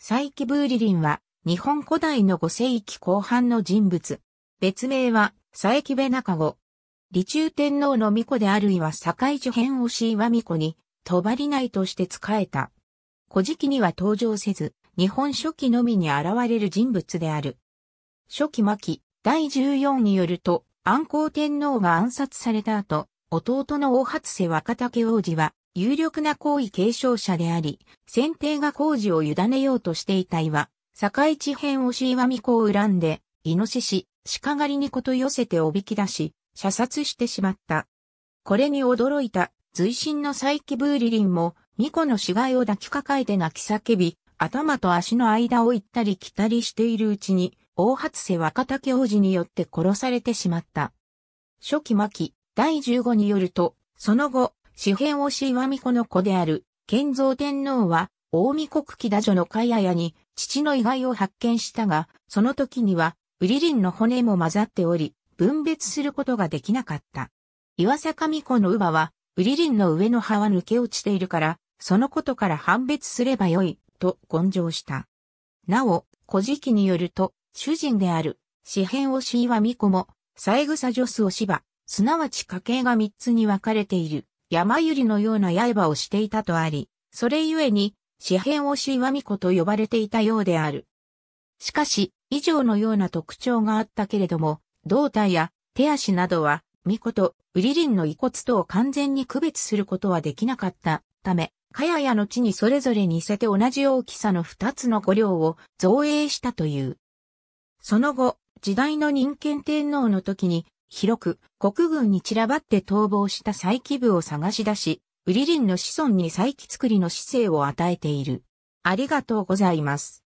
佐伯ブーリリンは、日本古代の5世紀後半の人物。別名は、佐伯部中子。李中天皇の巫女であるいは堺事編をし岩巫女に、とばりないとして仕えた。古事記には登場せず、日本初期のみに現れる人物である。初期末期、第14によると、安皇天皇が暗殺された後、弟の大初瀬若竹王子は、有力な皇位継承者であり、選定が工事を委ねようとしていた岩、坂一辺をし岩見子を恨んで、イノシシ、鹿狩りにこと寄せておびき出し、射殺してしまった。これに驚いた、随身の佐伯ブーリリンも、巫女の死骸を抱きかかえて泣き叫び、頭と足の間を行ったり来たりしているうちに、大初瀬若竹王子によって殺されてしまった。初期末期、第15によると、その後、四辺推し岩見子の子である、建造天皇は、大見国木田女の貝屋に、父の遺骸を発見したが、その時には、ウリリンの骨も混ざっており、分別することができなかった。岩坂美子の乳母は、ウリリンの上の葉は抜け落ちているから、そのことから判別すればよい、と根性した。なお、古事記によると、主人である、四辺押し岩美子も、三枝女子を芝、すなわち家系が三つに分かれている。山百合のような刃をしていたとあり、それゆえに、四辺をしわみ子と呼ばれていたようである。しかし、以上のような特徴があったけれども、胴体や手足などは、みことウリリンの遺骨とを完全に区別することはできなかったため、かややの地にそれぞれ似せて同じ大きさの二つの五両を造営したという。その後、時代の人権天皇の時に広く国軍に散らばって逃亡した再起部を探し出し、ウリリンの子孫に再起作りの姿勢を与えている。ありがとうございます。